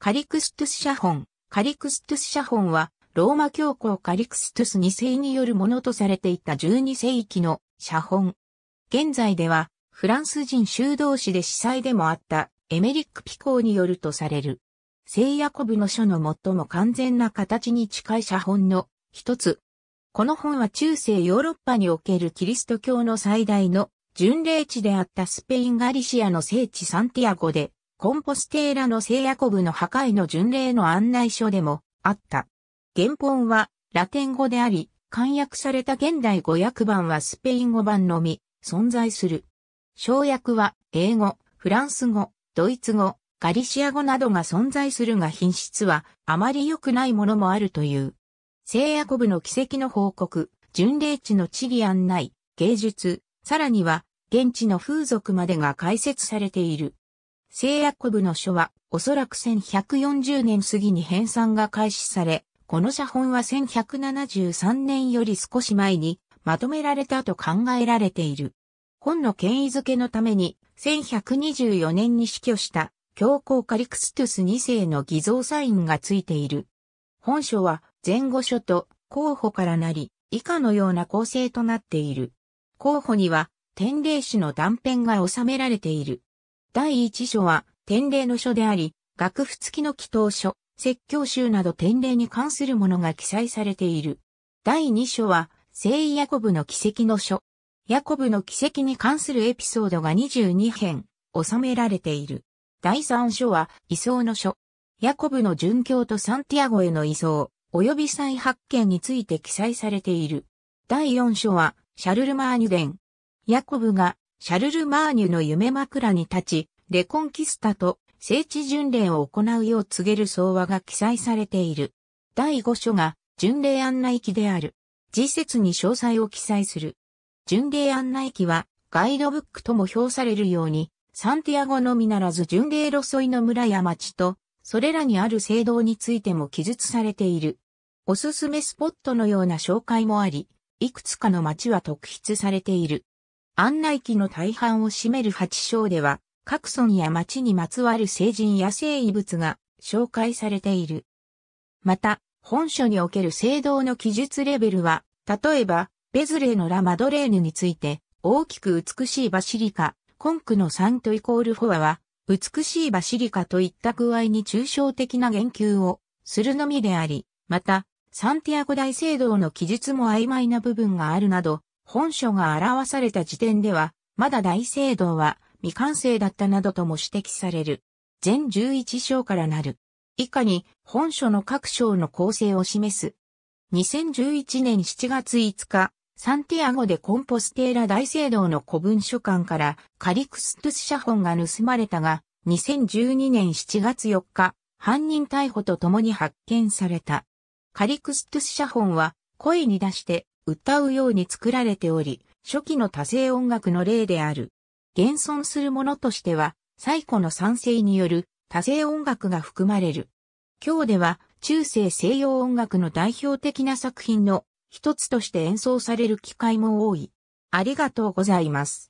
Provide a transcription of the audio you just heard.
カリクストゥス写本。カリクストゥス写本は、ローマ教皇カリクストゥス2世によるものとされていた12世紀の写本。現在では、フランス人修道士で司祭でもあったエメリック・ピコーによるとされる。聖ヤコブの書の最も完全な形に近い写本の一つ。この本は中世ヨーロッパにおけるキリスト教の最大の巡礼地であったスペインガリシアの聖地サンティアゴでコンポステーラの聖ヤコブの破壊の巡礼の案内書でもあった。原本はラテン語であり、簡約された現代語訳版はスペイン語版のみ存在する。省略は英語、フランス語、ドイツ語、ガリシア語などが存在するが品質はあまり良くないものもあるという。聖ヤコブの奇跡の報告、巡礼地の地理案内、芸術、さらには現地の風俗までが解説されている。聖ヤコブの書は、おそらく1140年過ぎに編纂が開始され、この写本は1173年より少し前にまとめられたと考えられている。本の権威づけのために、1124年に死去した教皇カリクストゥス2世の偽造サインがついている。本書は前後書と候補からなり、以下のような構成となっている。候補には、天霊史の断片が収められている。第一書は、典礼の書であり、楽譜付きの祈祷書、説教集など典礼に関するものが記載されている。第二書は、聖ヤコブの奇跡の書。ヤコブの奇跡に関するエピソードが22編、収められている。第三書は、移送の書。ヤコブの殉教とサンティアゴへの移送、及び再発見について記載されている。第四書は、シャルルマーニュ伝。ヤコブがシャルル・マーニュの夢枕に立ち、レコンキスタと聖地巡礼を行うよう告げる相話が記載されている。第5書が巡礼案内記である。次節に詳細を記載する。巡礼案内記はガイドブックとも評されるように、サンティアゴのみならず巡礼路沿いの村や町と、それらにある聖堂についても記述されている。おすすめスポットのような紹介もあり、いくつかの町は特筆されている。案内機の大半を占める8章では、各村や町にまつわる聖人や聖遺物が紹介されている。また、本書における聖堂の記述レベルは、例えば、ベズレーのラ・マドレーヌについて、大きく美しいバシリカ、コンクのサントイコールフォアは、美しいバシリカといった具合に抽象的な言及をするのみであり、また、サンティアゴ大聖堂の記述も曖昧な部分があるなど、本書が表された時点では、まだ大聖堂は未完成だったなどとも指摘される。全11章からなる。以下に本書の各章の構成を示す。2011年7月5日、サンティアゴでコンポステーラ大聖堂の古文書館からカリクストゥス写本が盗まれたが、2012年7月4日、犯人逮捕とともに発見された。カリクストゥス写本は声に出して歌うように作られており、初期の多声音楽の例である。現存するものとしては、最古の賛成による多声音楽が含まれる。今日では中世西洋音楽の代表的な作品の一つとして演奏される機会も多い。ありがとうございます。